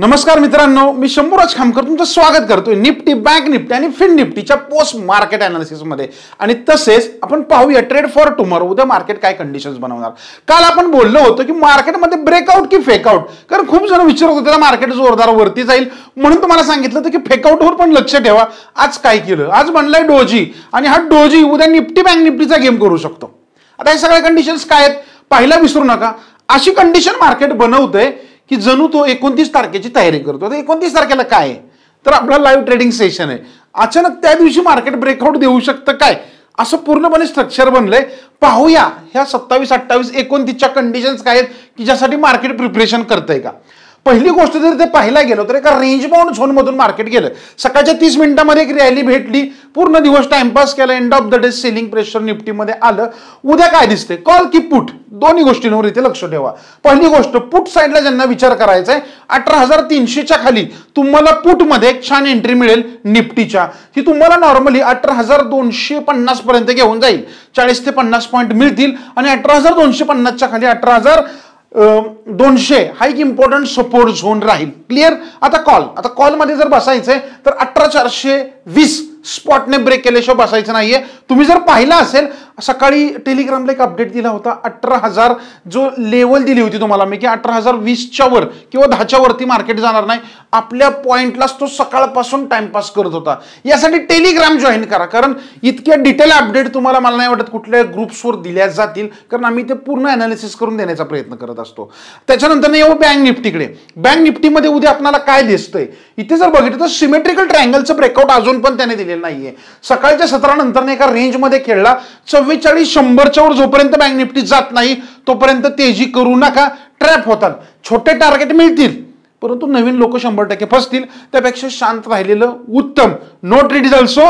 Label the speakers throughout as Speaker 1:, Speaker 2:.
Speaker 1: नमस्कार मित्रांनो मी शंभूराज खामकर तुमचं स्वागत करतोय निफ्टी बँक निफ्टी आणि फिन निफ्टीच्या पोस्ट मार्केट अनालिसिसमध्ये आणि तसेच आपण पाहूया ट्रेड फॉर टुमॉरो उद्या मार्केट काय कंडिशन्स बनवणार काल आपण बोललो होतो की मार्केटमध्ये ब्रेकआउट की फेकआउट कारण खूप जण विचारत होते त्याला मार्केट जोरदार वरती जाईल म्हणून तुम्हाला सांगितलं होतं की फेकआउटवर पण लक्ष ठेवा आज काय केलं आज म्हणलंय डोजी आणि हा डोजी उद्या निफ्टी बँक निफ्टीचा गेम करू शकतो आता हे सगळ्या कंडिशन्स काय आहेत पाहिला विसरू नका अशी कंडिशन मार्केट बनवते की जणू तो एकोणतीस तारखेची तयारी करतो तर एकोणतीस तारखेला काय तर आपला लाईव्ह ट्रेडिंग सेशन आहे अचानक त्या दिवशी मार्केट ब्रेकआउट देऊ शकतं काय असं पूर्णपणे स्ट्रक्चर बनलंय पाहूया ह्या सत्तावीस अठ्ठावीस एकोणतीसच्या कंडिशन्स काय आहेत की ज्यासाठी मार्केट प्रिपरेशन करतंय का पहिली गोष्ट जर ते पाहायला गेलो तर एका रेंज बाउंड झोनमधून मार्केट गेलं सकाळच्या तीस मिनिटामध्ये एक रॅली भेटली पूर्ण दिवस टाइमपास केला end of the day selling pressure निफ्टीमध्ये आलं उद्या काय दिसते कॉल की पुट दोन्ही गोष्टींवर इथे लक्ष ठेवा पहिली गोष्ट पुट साईडला ज्यांना विचार करायचा आहे अठरा हजार तीनशेच्या खाली तुम्हाला पुटमध्ये एक छान एंट्री मिळेल निफ्टीच्या ही तुम्हाला नॉर्मली अठरा हजार दोनशे पन्नास पर्यंत घेऊन जाईल चाळीस ते पन्नास पॉईंट मिळतील आणि अठरा हजार दोनशे पन्नासच्या खाली अठरा हजार दोनशे हा एक इम्पॉर्टंट सपोर्ट झोन राहील क्लिअर आता कॉल आता कॉलमध्ये जर बसायचं आहे तर अठरा चारशे वीस स्पॉटने ब्रेक केल्याशिवाय बसायचं नाहीये तुम्ही जर पाहिलं असेल सकाळी टेलिग्रामला एक अपडेट दिला होता अठरा हजार जो लेवल दिली होती तुम्हाला मी की अठरा हजार वीसच्या वर किंवा दहाच्या वरती मार्केट जाणार नाही आपल्या पॉईंटलाच तो सकाळपासून टाइमपास करत होता यासाठी टेलिग्राम जॉईन करा कारण इतक्या डिटेल अपडेट तुम्हाला मला नाही वाटत कुठल्या ग्रुप्सवर दिल्या जातील कारण आम्ही ते पूर्ण अनालिसिस करून देण्याचा प्रयत्न करत असतो त्याच्यानंतर येऊ बँक निफ्टीकडे बँक निफ्टीमध्ये उद्या आपल्याला काय दिसतंय इथे जर बघितलं तर सिमेट्रिकल ट्रायंगलचं ब्रेकआउट अजून पण त्याने दिलेलं नाहीये सकाळच्या सतरानंतर एका रेंजमध्ये खेळला चव्वेचाळीस शंभरच्या वर जोपर्यंत बँक निफ्टी जात नाही तोपर्यंत तेजी करू नका ट्रॅप होतात छोटे टार्गेट मिळतील परंतु नवीन लोक शंभर टक्के फसतील त्यापेक्षा शांत राहिलेलं उत्तम no trade is also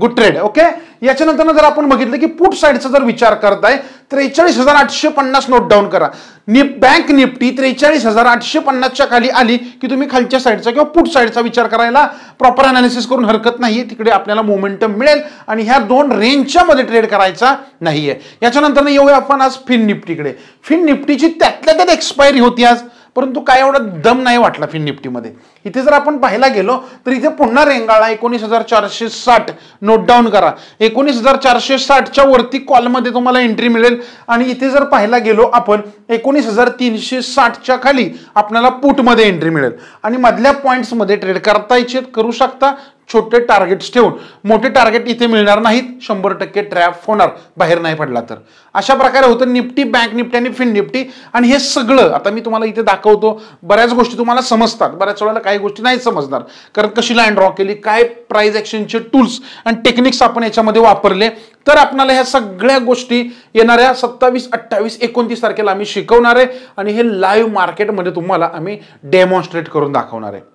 Speaker 1: good trade okay याच्यानंतर जर आपण बघितलं की पुट साईडचा जर विचार करताय त्रेचाळीस हजार आठशे पन्नास नोट डाऊन करा नि बँक निफ्टी त्रेचाळीस हजार आठशे पन्नासच्या खाली आली की तुम्ही खालच्या साईडचा किंवा पुट साईडचा विचार करायला प्रॉपर अनालिसिस करून हरकत नाही तिकडे आपल्याला मोमेंटम मिळेल आणि ह्या दोन रेंजच्या मध्ये ट्रेड करायचा नाहीये याच्यानंतर येऊया आपण आज फिन निफ्टीकडे फिन निफ्टीची त्यातल्या त्यात एक्सपायरी होती आज परंतु काय एवढा दम नाही वाटला फिन निफ्टीमध्ये इथे जर आपण पाहायला गेलो तर इथे पुन्हा रेंगाळा एकोणीस हजार चारशे साठ नोट डाऊन करा एकोणीस हजार चारशे साठच्या वरती कॉलमध्ये तुम्हाला एंट्री मिळेल आणि इथे जर पाहायला गेलो आपण एकोणीस हजार तीनशे साठच्या खाली आपल्याला पुटमध्ये एंट्री मिळेल आणि मधल्या पॉईंट्समध्ये ट्रेड करता इच्छित करू शकता छोटे टार्गेट्स ठेवून मोठे टार्गेट इथे मिळणार नाहीत शंभर टक्के ट्रॅप होणार बाहेर नाही पडला तर अशा प्रकारे होतं निफ्टी बँक निफ्टी आणि फिन निफ्टी आणि हे सगळं आता मी तुम्हाला इथे दाखवतो बऱ्याच गोष्टी तुम्हाला समजतात बऱ्याच वेळेला काही गोष्टी नाही समजणार कारण कशी लाईन ड्रॉ केली काय प्राईज ॲक्शनचे टूल्स आणि टेक्निक्स आपण याच्यामध्ये वापरले तर आपणाला ह्या सगळ्या गोष्टी येणाऱ्या सत्तावीस अठ्ठावीस एकोणतीस तारखेला आम्ही शिकवणार आहे आणि हे लाईव्ह मार्केटमध्ये तुम्हाला आम्ही डेमॉन्स्ट्रेट करून दाखवणार आहे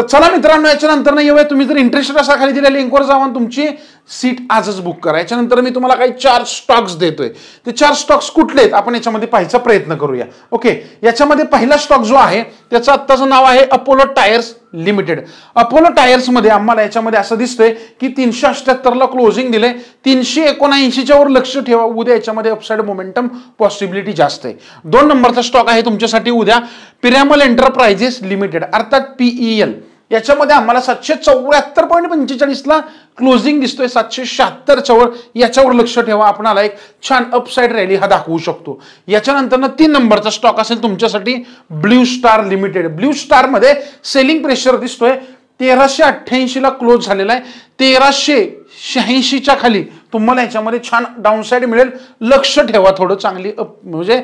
Speaker 1: तर चला मित्रांनो याच्यानंतर नाही येऊया तुम्ही जर इंटरेस्टेड असा खाली दिल्या लिंकवर जाऊन तुमची सीट आजच बुक करा याच्यानंतर मी तुम्हाला काही चार स्टॉक्स देतोय ते चार स्टॉक्स कुठले आहेत आपण याच्यामध्ये पाहायचा प्रयत्न करूया ओके याच्यामध्ये पहिला स्टॉक जो आहे त्याचं आत्ताचं नाव आहे अपोलो टायर्स लिमिटेड अपोलो टायर्समध्ये आम्हाला याच्यामध्ये असं दिसतंय की तीनशे अष्ट्याहत्तरला क्लोजिंग दिलंय तीनशे एकोणऐंशीच्या वर लक्ष ठेवा उद्या याच्यामध्ये अपसाइड मोमेंटम पॉसिबिलिटी जास्त आहे दोन नंबरचा स्टॉक आहे तुमच्यासाठी उद्या पिरॅमल एंटरप्राइजेस लिमिटेड अर्थात पीईएल याच्यामध्ये आम्हाला सातशे चौऱ्याहत्तर पॉईंट पंचेचाळीसला क्लोजिंग दिसतोय सातशे शहात्तर वर याच्यावर लक्ष ठेवा आला एक छान अपसाईड रॅली हा दाखवू शकतो याच्यानंतर तीन नंबरचा स्टॉक असेल तुमच्यासाठी ब्ल्यू स्टार लिमिटेड ब्ल्यू स्टारमध्ये सेलिंग प्रेशर दिसतोय तेराशे अठ्ठ्याऐंशीला क्लोज झालेला आहे तेराशे शहाऐंशीच्या खाली तुम्हाला याच्यामध्ये छान डाऊनसाईड मिळेल लक्ष ठेवा थोडं चांगली म्हणजे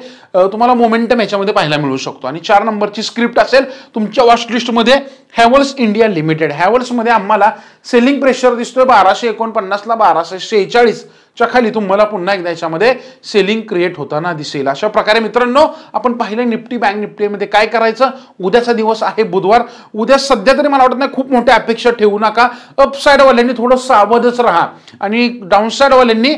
Speaker 1: तुम्हाला मोमेंटम याच्यामध्ये पाहायला मिळू शकतो आणि चार नंबरची स्क्रिप्ट असेल तुमच्या वॉचलिस्टमध्ये हॅवल्स इंडिया लिमिटेड हॅवल्समध्ये आम्हाला सेलिंग प्रेशर दिसतोय बाराशे एकोणपन्नासला बाराशे शेहेचाळीस च्या खाली तुम्हाला पुन्हा एकदा याच्यामध्ये सेलिंग क्रिएट होताना दिसेल अशा प्रकारे मित्रांनो आपण पाहिलं निफ्टी बँक निफ्टीमध्ये काय करायचं उद्याचा दिवस आहे बुधवार उद्या सध्या तरी मला वाटत नाही खूप मोठ्या अपेक्षा ठेवू नका अपसाईडवाल्यांनी थोडं सावधच राहा आणि वाल्यांनी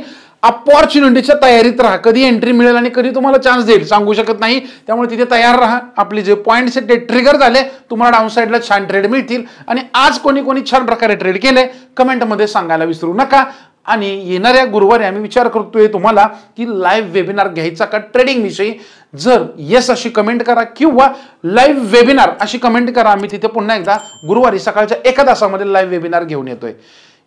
Speaker 1: अपॉर्च्युनिटीच्या तयारीत राहा कधी एंट्री मिळेल आणि कधी तुम्हाला चान्स देईल सांगू शकत नाही त्यामुळे तिथे तयार राहा आपले जे पॉईंट्स आहेत ते ट्रिगर झाले तुम्हाला डाऊनसाईडला छान ट्रेड मिळतील आणि आज कोणी कोणी छान प्रकारे ट्रेड केले कमेंटमध्ये सांगायला विसरू नका आणि येणाऱ्या गुरुवारी आम्ही विचार करतोय तुम्हाला की लाईव्ह वेबिनार घ्यायचा का ट्रेडिंग विषयी जर येस अशी कमेंट करा किंवा लाईव्ह वेबिनार अशी कमेंट करा आम्ही तिथे पुन्हा एकदा गुरुवारी सकाळच्या एका तासामध्ये लाईव्ह वेबिनार घेऊन येतोय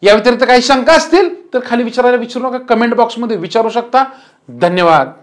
Speaker 1: या व्यतिरिक्त काही शंका असतील तर खाली विचारायला विचारू नका कमेंट बॉक्समध्ये विचारू शकता धन्यवाद